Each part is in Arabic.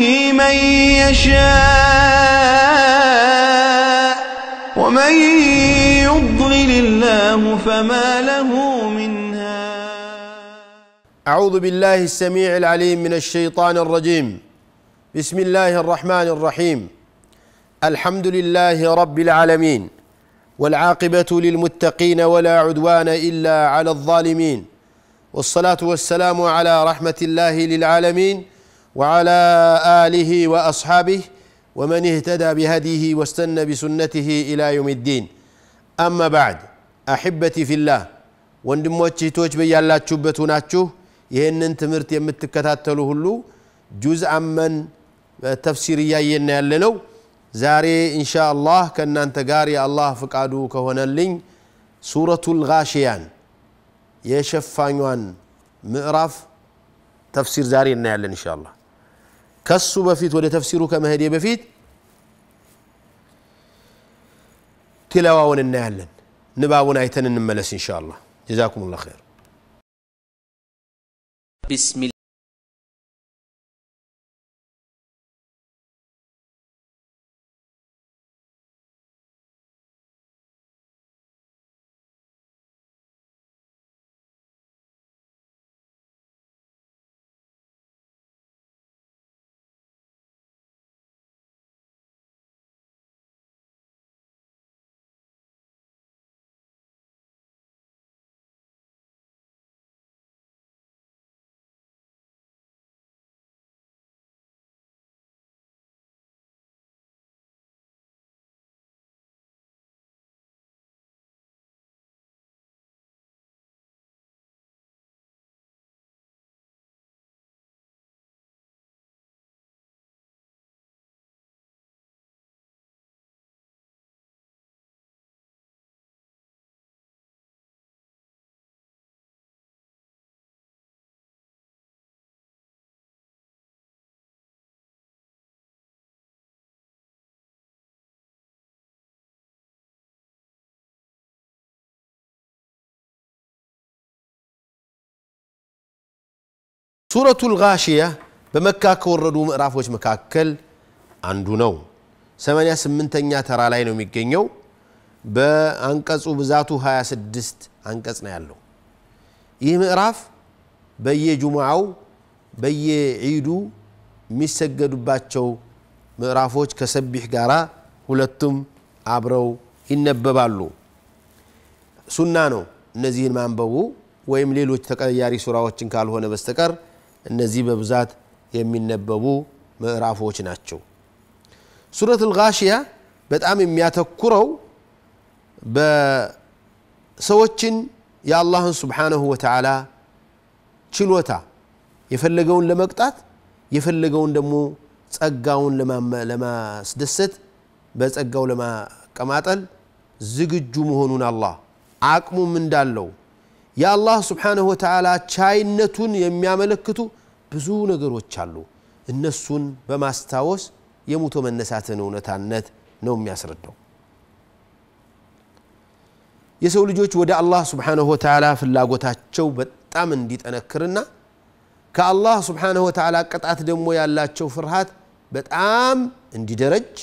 به من يشاء ومن يضلل الله فما له من هاد أعوذ بالله السميع العليم من الشيطان الرجيم بسم الله الرحمن الرحيم الحمد لله رب العالمين والعاقبة للمتقين ولا عدوان إلا على الظالمين والصلاة والسلام على رحمة الله للعالمين وعلى آله وأصحابه ومن اهتدى بهديه واستنى بسنته إلى يوم الدين أما بعد أحبتي في الله وندم وجه توج بي الله تشبتو ناتشو يهن انت مرت يمت جزء من تفسير يأينا يللو زاري إن شاء الله كنا انت الله فقادو كهونا اللين سورة الغاشيان يشفان يوان مئرف تفسير زاري يأينا إن شاء الله كسو بفيت ولا تفسير كما هدي بفيت تلاوون النهلن نباون ايتن نملس ان شاء الله جزاكم الله خير بسم الله ሱረቱል ጋሺያ በመካ ከወረዱ ምዕራፎች መካከል አንዱ ነው። 88ኛ ተራ ላይ ነው የሚገኘው። በአንቀጹ ብዛቱ 26 አንቀጽ ነው ያለው። ይህ ምዕራፍ በየጁምዓው በየዒዱ የሚሰገዱባቸው ምዕራፎች ከሰቢሕ ጋራ ሁለቱም አብረው ይነበባሉ። ሱና ነው እነዚህን ማንበቡ ወይም ሌሎች ተቀያሪ ሱራዎችን ካልሆነ በስተቀር እነዚህ በብዛት የሚነበቡ ምዕራፎች ናቸው። ሱረት አልጋሽያ በጣም የሚያተኩረው በሰዎችን የአላህን ስብሓነሁ ወተዓላ ችሎታ የፈለገውን ለመቅጣት የፈለገውን ደግሞ ጸጋውን ለማስደሰት በጸጋው ለማቀማጠል ዝግጁ መሆኑን አላህ አቅሙም እንዳለው የአላህ ስብሓንሁ ወተዓላ ቻይነቱን የሚያመለክቱ ብዙ ነገሮች አሉ እነሱን በማስታወስ የሙቶ መነሳትን እውነታነት ነው የሚያስረዳው የሰው ልጆች ወደ አላህ ስብሓንሁ ወተዓላ ፍላጎታቸው በጣም እንዲጠነክርና ከአላህ ስብሓንሁ ወተዓላ ቅጣት ደግሞ ያላቸው ፍርሃት በጣም እንዲደረጅ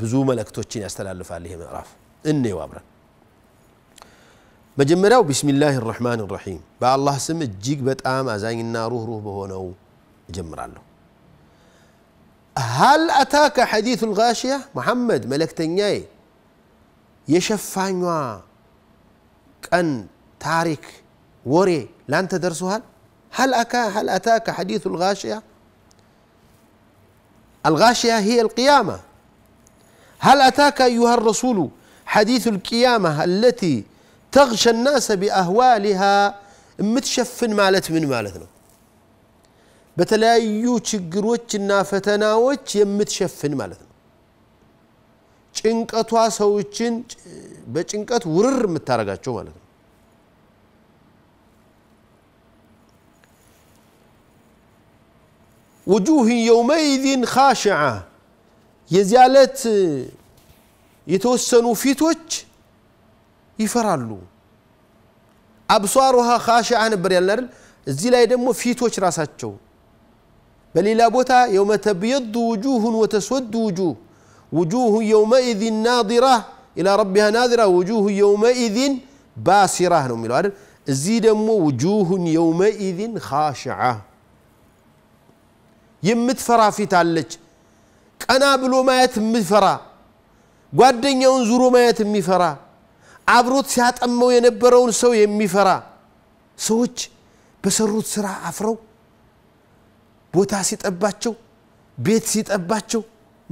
ብዙ መልእክቶችን ያስተላልፋል ይሄ ምዕራፍ እንየው አብረን مجمراو بسم الله الرحمن الرحيم با الله سم جيك بتام ازاين النارو روح بهونو جمرالو هل اتاك حديث الغاشيه محمد ملك تنياي يشفانوا كان تارك وري لان تدرسوا هل هل اتاك هل اتاك حديث الغاشيه الغاشيه هي القيامه هل اتاك ايها الرسول حديث القيامه التي تغشى الناس بأهوالها የምትሸፍን ማለት ምን ማለት ነው በተለያዩ ችግሮችና ፈተናዎች የምትሸፍን ማለት ነው ጭንቀቷ ሰዎችን በጭንቀት ውርር የምታረጋቸው ማለት ነው ውጁህ የውመይዚን ካሽዓ የዚያ ዕለት የተወሰኑ ፊቶች ይፈራሉ። አብሷሩሃ ካሽዓ ነበር ያልን አይደል? እዚህ ላይ ደግሞ ፊቶች ራሳቸው በሌላ ቦታ የውመ ተብየዱ ውጁሁን ወተስወዱ ውጁህ ውጁሁን የውመኢዝን ናዲራ ኢላ ረቢሃ ናዚራ ውጁሁ የውመኢዝን ባሲራ ነው የሚለው አይደል? እዚህ ደግሞ ውጁሁን የውመኢዝን ካሽዓ የምትፈራ ፊት አለች። ቀና ብሎ ማየት የሚፈራ ጓደኛውን ዙሮ ማየት የሚፈራ አብሮት ሲያጠመው የነበረውን ሰው የሚፈራ ሰዎች በሰሩት ስራ አፍረው ቦታ ሲጠባቸው ቤት ሲጠባቸው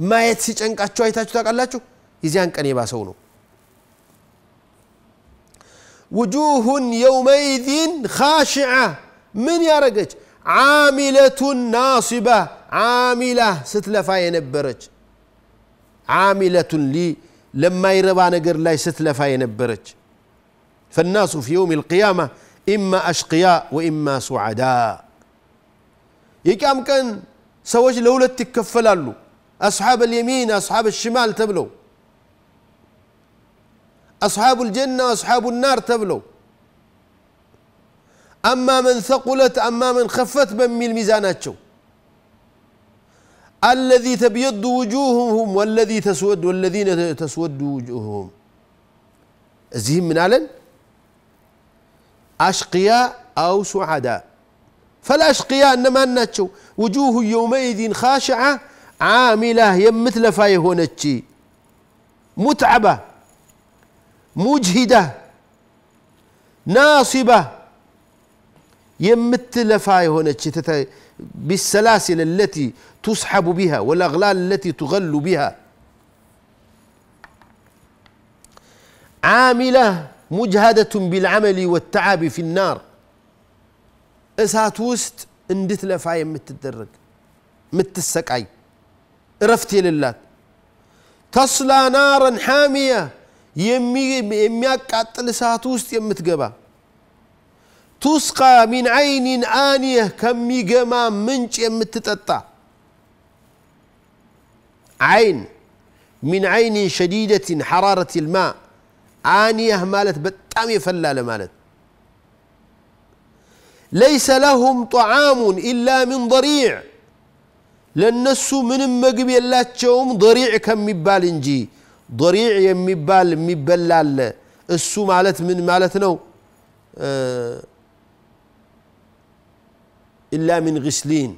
ማየት ሲጨንቃቸው አይታችሁ ታውቃላችሁ የዚያን ቀን የባሰው ነው ውጁሁን የውመይዚን ካሽዓ ምን ያረገች ዓሚለቱን ናሲባ ዓሚላ ስትለፋ የነበረች ዓሚለቱን لما يربى نجر لا يستلف ينبرج فالناس في يوم القيامة إما أشقياء وإما سعداء يكام كان سوج تكفل له أصحاب اليمين أصحاب الشمال تبلو أصحاب الجنة أصحاب النار تبلو أما من ثقلت أما من خفت بميل شو الذي تبيض وجوههم والذي تسود والذين تسود وجوههم زيهم من علن أشقياء أو سعداء فالأشقياء إنما أنتشو وجوه يومئذ خاشعة عاملة يمثل فاي هونتشي متعبة مجهدة ناصبة هنا يهونتش بالسلاسل التي تسحب بها والأغلال التي تغل بها عاملة مجهدة بالعمل والتعب في النار እሳት ውስጥ እንድትለፋ የምትደረግ የምትሰቃይ እረፍት የሌላት ተስላ يمي يمي የሚያቃጥል እሳት ውስጥ የምትገባ تسقى من عين آنية كم يجمع منش يمتتتا عين من عين شديدة حرارة الماء آنية مالت بتامي فلالة مالت ليس لهم طعام إلا من ضريع السو من مقبي الله ضريع كم مبال انجي ضريع يم مبال مبلال السو مالت من مالتنا إلا من غسلين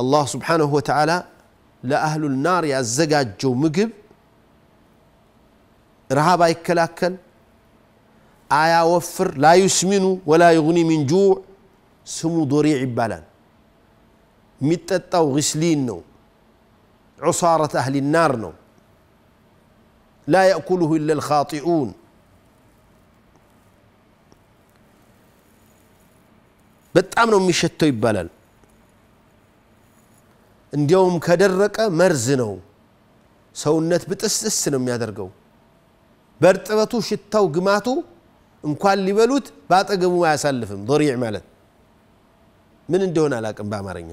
الله سبحانه وتعالى لا أهل النار يا الزقاج جو مقب رهابا يكلاكل آيا وفر لا يسمن ولا يغني من جوع سمو ضريع بالا بلان تو غسلين نو عصارة أهل النار نو لا يأكله إلا الخاطئون በጣም ነው የሚሸተው ይባላል። እንዲያውም ከደረቀ መርዝ ነው፣ ሰውነት ብጥስጥስ ነው የሚያደርገው። በእርጥበቱ ሽታው፣ ግማቱ እንኳን ሊበሉት በአጠገቡ አያሳልፍም። ዶሪዕ ማለት ምን እንደሆነ አላቅም በአማርኛ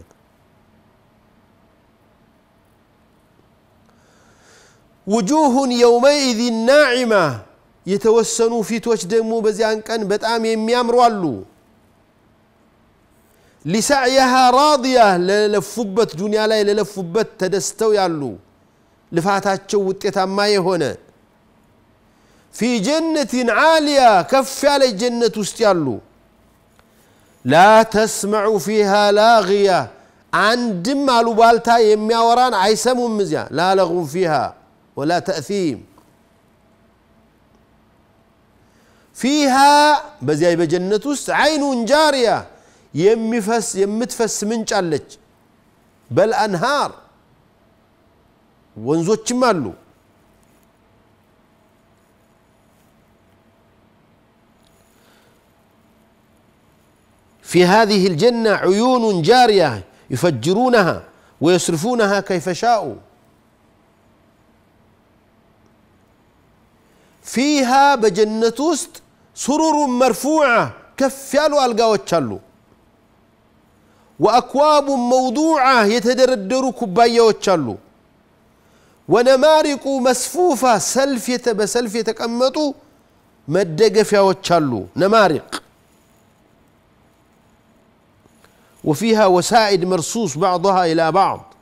ውጁሁን የውመኢዝ ናዒማ የተወሰኑ ፊቶች ደግሞ በዚያን ቀን በጣም የሚያምሩ አሉ لسعيها راضية للفبت دنيا لا للفبت تدستوي علو لفاتها تشوت ما هنا في جنة عالية كف على جنة استيالو لا تسمع فيها لاغية عند ما بالتا يميا وران عيسم مزيا لا لغو فيها ولا تأثيم فيها بزي بجنة عين جارية يمفس يمتفس ምንጭ አለች بل أنهار ወንዞችም አሉ في هذه الجنة عيون جارية يفجرونها ويصرفونها كيف شاءوا فيها بجنة وسط سرر مرفوعة كفالو القاوة ألقاوتشالو وأكواب موضوعة يتدردر كباية وتشالو ونمارق مسفوفة سلفية بسلفية تكمتو مدقفيا وتشالو نمارق وفيها وسائد مرصوص بعضها إلى بعض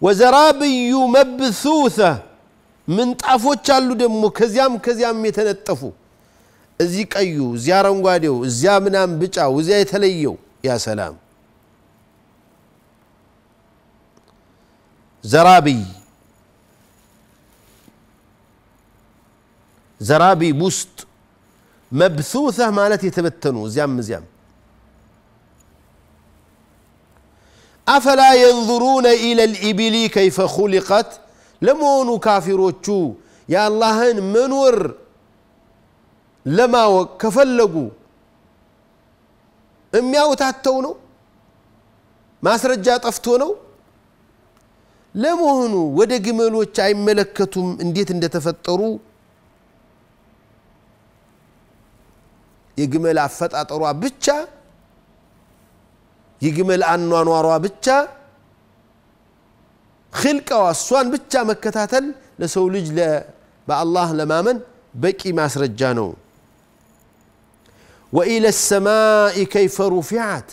وزرابي مبثوثة من طافوች تشالو دمو ከዚያም ከዚያም የተነጠፉ زي كايو زيارون غاديو زيامنام بيتشا وزي تليو يا سلام زرابي زرابي بوست مبثوثة مالتي تبتنو زيام زيام أفلا ينظرون إلى الإبل كيف خلقت لمون كافروتشو يا الله منور ለማወቅ ከፈለጉ የሚያውታተው ነው? ማስረጃ ጠፍቶ ነው? ለመሆኑ ወደ ግመሎች አይመለከቱም? እንዴት እንደተፈጠሩ የግመል አፈጣጠሯ ብቻ የግመል አኗኗሯ ብቻ ክልቀዋ እሷን ብቻ መከታተል ለሰው ልጅ በአላህ ለማመን በቂ ማስረጃ ነው። وإلى السماء كيف رفعت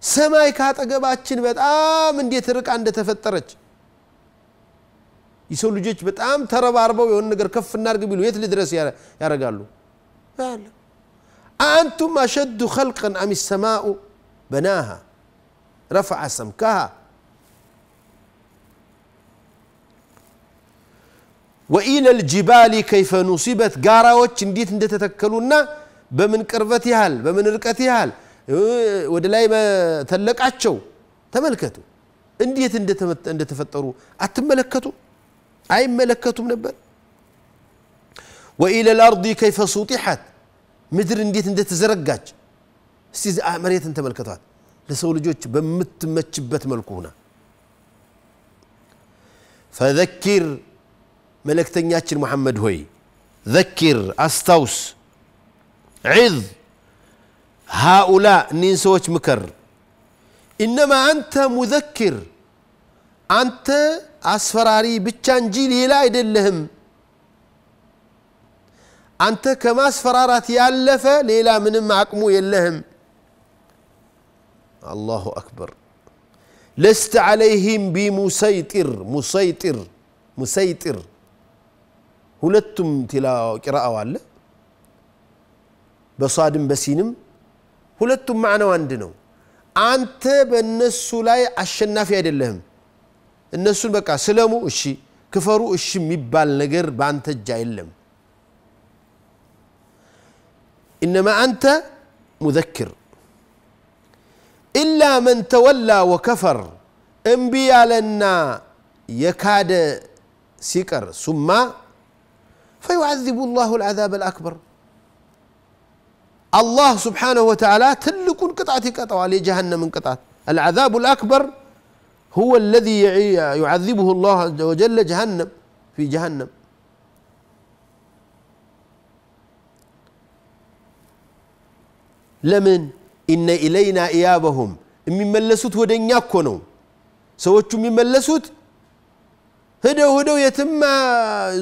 سماء كات أجباتشين بيت آم من دي ترك عند تفترج يسول جيش بيت آم ترى باربا ويهن نقر كف النار قبيل ويت لدرس يا يا رجالو له أنتم أشد خلقا أم السماء بناها رفع سمكها وإلى الجبال كيف نصبت قارا وچ انديت انده تتكلونا بمن كرفتي هال بمن ركتي هال ودلاي ما تلك عشو تملكتو اندية اندية تفتروا اتملكتو اي ملكتو من البر وإلى الأرض كيف سطحت مدر اندية اندية تزرقات سيز أمريت انت ملكتوات لسو لجوش بمت متشبت ملكونا فذكر ملكتن ياتش محمد هوي ذكر أستوس عظ هؤلاء نين سويت مكر انما انت مذكر انت اسفراري بتشانجي لي لا يدلهم انت كما اسفرارات يالفة ليلا من معكم يلهم الله اكبر لست عليهم بمسيطر مسيطر مسيطر هلتم تلا قراءه والله በሷድም በሲንም ሁለቱም ማዕነው አንድ ነው አንተ በእነሱ ላይ አሸናፊ አይደለህም እነሱን በቃ ስለሙ እሺ ክፈሩ እሺ የሚባል ነገር በአንተ እጅ አይለም إنما أنت مذكر إلا من تولى وكفر أنبي لنا يكاد سكر ثم فيعذب الله العذاب الأكبر الله سبحانه وتعالى تلك القطعة قطعة لجهنم قطعة العذاب الأكبر هو الذي يعذبه الله عز وجل جهنم في جهنم لمن إن إلينا إيابهم من ملسوت ودنيا كونوا سوتش من ملسوت هدو هدو يتم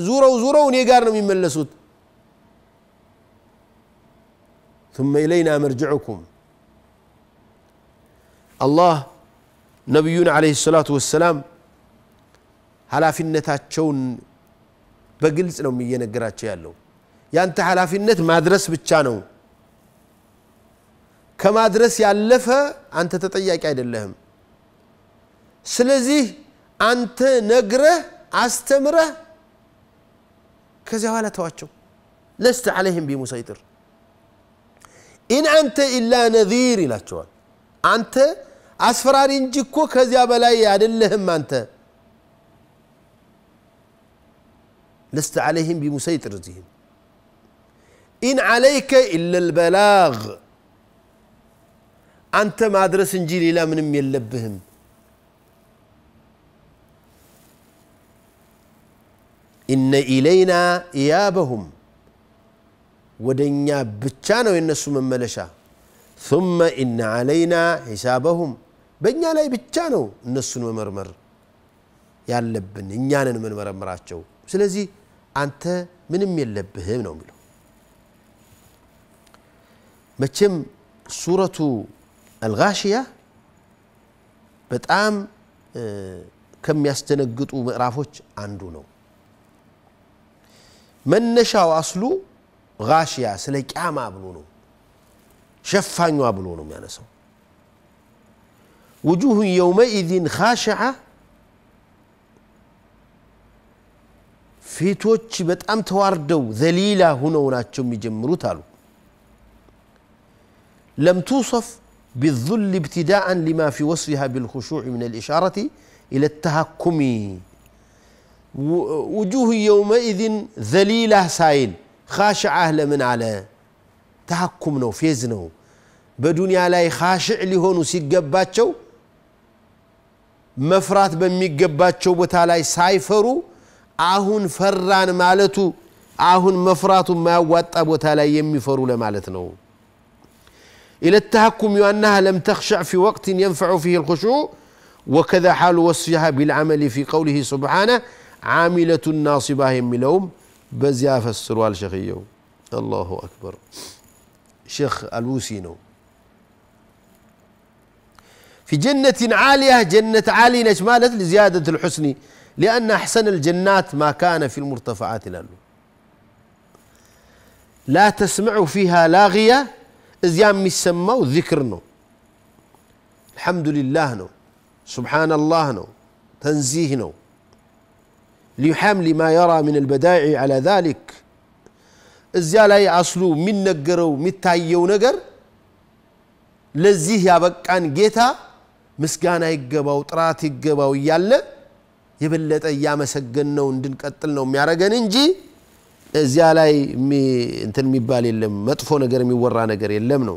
زورو زورو نيقارنا من ملسوت ثم إلينا مرجعكم الله نبينا عليه الصلاة والسلام هلا في النتا تشون بقلت لهم مية نقرات يا أنت هلا في النت ما درس بتشانو كما درس يالفه أنت تطيعك عيد لهم سلزي أنت نقره أستمره كذا ولا تواتشو لست عليهم بمسيطر إن أنت إلا نذير إلى شوال أنت أسفرار إنجيكو كذيا بلاي يعدلهم يعني أنت لست عليهم بمسيطر زيهم إن عليك إلا البلاغ أنت ما أدرس إنجيل إلا من يلبهم إن إلينا إيابهم ወደ እኛ ብቻ ነው የነሱ መመለሻ ሱመ ኢነ ዓለይና ሂሳበሁም በእኛ ላይ ብቻ ነው እነሱን መመርመር ያለብን እኛንን ምንመረምራቸው ስለዚህ አንተ ምንም የለብህም ነው የሚለው መቼም ሱረቱ አልጋሽያ በጣም ከሚያስደነግጡ ምዕራፎች አንዱ ነው መነሻው አስሉ غاشية سلي كاما بلونو شفانيو بلونو يا نسو وجوه يومئذ خاشعة في أم በጣም ذليلة هنا هنا تشم የሚጀምሩት تالو لم توصف بالذل ابتداء لما في وصفها بالخشوع من الإشارة إلى التهكم وجوه يومئذ ذليلة سائل خاشع أهل من على تحكم نو بدوني على خاشع اللي هون سيد قباتشو مفرات بمي قباتشو بتالاي سايفرو آهن فران مالتو آهن مفرات ما وات أبو تالاي يمي فرو لمالتنو إلى التحكم أنها لم تخشع في وقت ينفع فيه الخشوع وكذا حال وصفها بالعمل في قوله سبحانه عاملة ناصبة يمي لهم በዚያ السروال شخيو الله أكبر شيخ الوسينو في جنة عالية جنة عالية نش لزيادة الحسن لأن أحسن الجنات ما كان في المرتفعات لأنه لا تسمع فيها لاغية إذ يام يسموا ذكر الحمد لله نو سبحان الله نو تنزيه نو ليحامل ما يرى من البدائع على ذلك الزيالة أصلو من نقروا متايو نقر لزيه يا بكان جيتا مسكانا يقبوا طرات يقبوا يالا يبلت أيام سجننا وندن قتلنا وميارقن انجي الزيالة مي انتن مبالي اللم مطفو نقر ميورا نقر يلمنو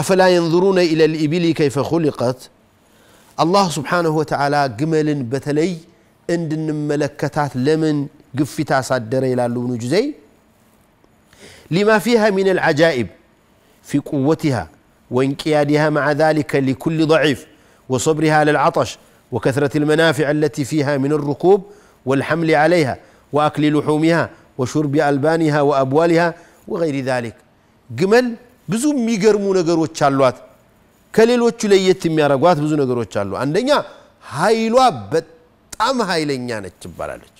أفلا ينظرون إلى الإبل كيف خلقت الله سبحانه وتعالى قملن بتلي اندن ملكتات لمن قفتا صدر الى اللون جزي لما فيها من العجائب في قوتها وانقيادها مع ذلك لكل ضعيف وصبرها للعطش وكثرة المنافع التي فيها من الركوب والحمل عليها وأكل لحومها وشرب ألبانها وأبوالها وغير ذلك جمل بزوم ميقرمو نقر وچالوات كليل وچو ليت ميارقوات بزو نقر وچالو عندنا هاي لوابت በጣም ኃይለኛ ነች ትባላለች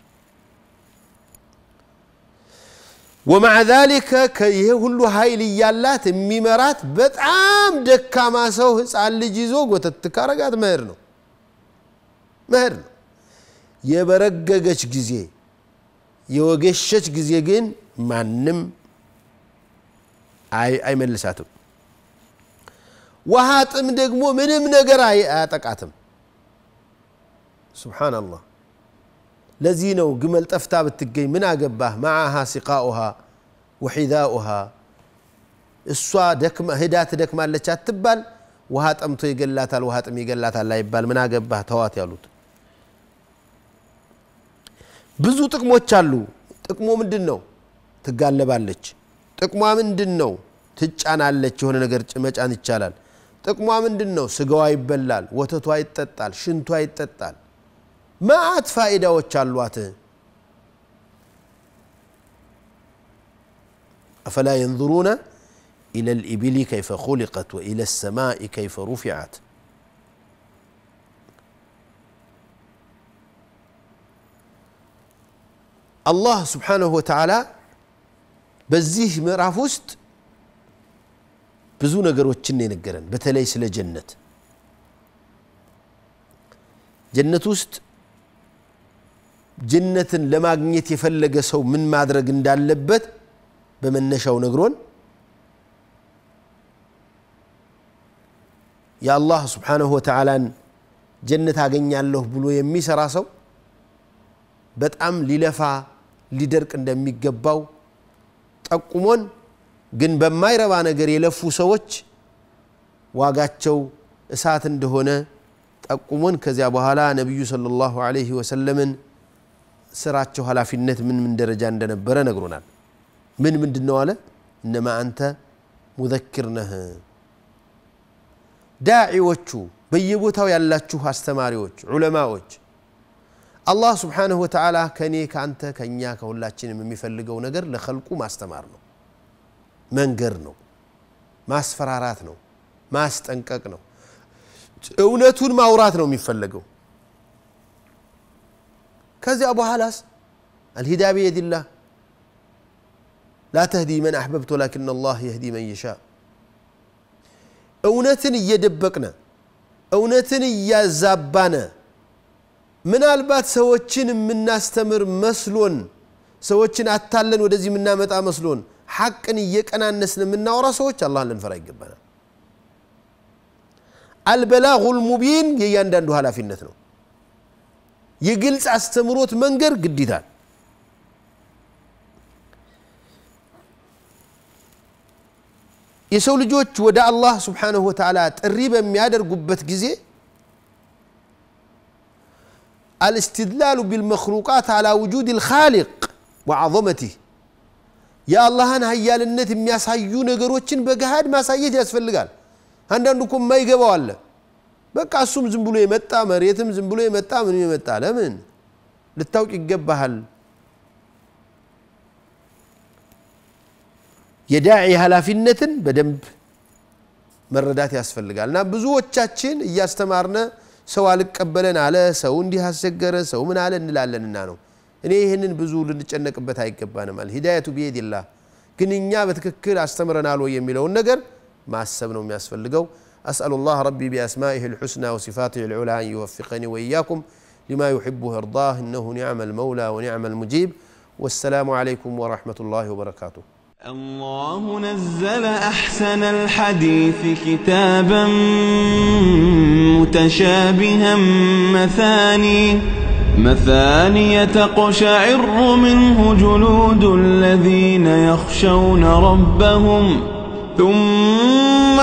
ወማዕ ዛሊከ ይሄ ሁሉ ኃይል እያላት የሚመራት በጣም ደካማ ሰው ህፃን ልጅ ይዞ ጎተት ካረጋት መሄድ ነው መሄድ ነው የበረገገች ጊዜ የወገሸች ጊዜ ግን ማንም አይመልሳትም ውሃ ጥም ደግሞ ምንም ነገር አያጠቃትም ሱብሓናላህ ለዚህ ነው ግመል ጠፍታ ብትገኝ ምን አገባህ መዓሃ ሲቃኡሃ ወሒዛኡሃ እሷ ህዳ ትደክማለች አትባል ውሃ ጠምቶ ይገላታል ውሃ ጥም ይገላታል አይባል ምን አገባህ ተዋት ያሉት ብዙ ጥቅሞች አሉ ጥቅሙ ምንድን ነው ትጋለባለች ጥቅሟ ምንድን ነው ትጫናለች የሆነ ነገር መጫን ይቻላል ጥቅሟ ምንድን ነው ስጋዋ ይበላል ወተቷ ይጠጣል ሽንቷ ይጠጣል ما عاد فائدة وتشالواته أفلا ينظرون إلى الإبل كيف خلقت وإلى السماء كيف رفعت الله سبحانه وتعالى بزيه مرافوست بزونا قروة جنين القرن بتليس لجنة جنة وست ጀነትን ለማግኘት የፈለገ ሰው ምን ማድረግ እንዳለበት በመነሻው ነግሮን የአላህ ስብሓንሁ ወተዓላን ጀነት አገኛለሁ ብሎ የሚሰራ ሰው በጣም ሊለፋ ሊደርቅ እንደሚገባው ጠቁሞን፣ ግን በማይረባ ነገር የለፉ ሰዎች ዋጋቸው እሳት እንደሆነ ጠቁሞን ከዚያ በኋላ ነቢዩ ሰለላሁ ዐለይሂ ወሰለምን ስራቸው ኃላፊነት ምን ምን ደረጃ እንደነበረ ነግሮናል። ምን ምንድን ነው አለ? እነማ አንተ ሙዘኪር ነህ። ዳዒዎቹ በየቦታው ያላችሁ አስተማሪዎች፣ ዑለማዎች አላህ ስብሓንሁ ወተዓላ ከእኔ ከአንተ ከእኛ ከሁላችንም የሚፈልገው ነገር ለኸልቁ ማስተማር ነው፣ መንገር ነው፣ ማስፈራራት ነው፣ ማስጠንቀቅ ነው፣ እውነቱን ማውራት ነው የሚፈለገው ከዚያ በኋላስ አልሂዳ ብየድላህ ላ ተህዲ መን አሕበብት ወላኪን አላህ የህዲ መን የሻ እውነትን እየደበቅነ እውነትን እያዛባነ ምናልባት ሰዎችን የምናስተምር መስሎን ሰዎችን አታለን ወደዚህ የምናመጣ መስሎን ሐቅን እየቀናነስን የምናወራ ሰዎች አላህን ልንፈራ ይገባናል። አልበላጉ ልሙቢን የእያንዳንዱ ኃላፊነት ነው። የግልጽ አስተምሮት መንገር ግዴታል። የሰው ልጆች ወደ አላህ ስብሓነሁ ወተዓላ ጥሪ በሚያደርጉበት ጊዜ አልእስትድላሉ ቢልመክሉቃት አላ ውጁድ ልካሊቅ ወዓظመቲህ የአላህን ሀያልነት የሚያሳዩ ነገሮችን በገሃድ ማሳየት ያስፈልጋል። አንዳንዱ እኮ የማይገባው አለ። በቃ እሱም ዝም ብሎ የመጣ መሬትም ዝም ብሎ የመጣ ምንም የመጣ ለምን ልታውቅ ይገባሃል የዳዒ ኃላፊነትን በደንብ መረዳት ያስፈልጋል እና ብዙዎቻችን እያስተማርነ ሰው አልቀበለን አለ ሰው እንዲህ አስቸገረ ሰው ምን አለ እንላለንና ነው እኔ ይህንን ብዙ ልንጨነቅበት አይገባንም አለ ሂዳየቱ ቢየድላህ ግን እኛ በትክክል አስተምረናል ወይ የሚለውን ነገር ማሰብ ነው የሚያስፈልገው أسأل الله ربي بأسمائه الحسنى وصفاته العلى أن يوفقني وإياكم لما يحبه ارضاه إنه نعم المولى ونعم المجيب والسلام عليكم ورحمة الله وبركاته الله نزل أحسن الحديث كتابا متشابها مثاني مثاني تقشعر منه جلود الذين يخشون ربهم ثم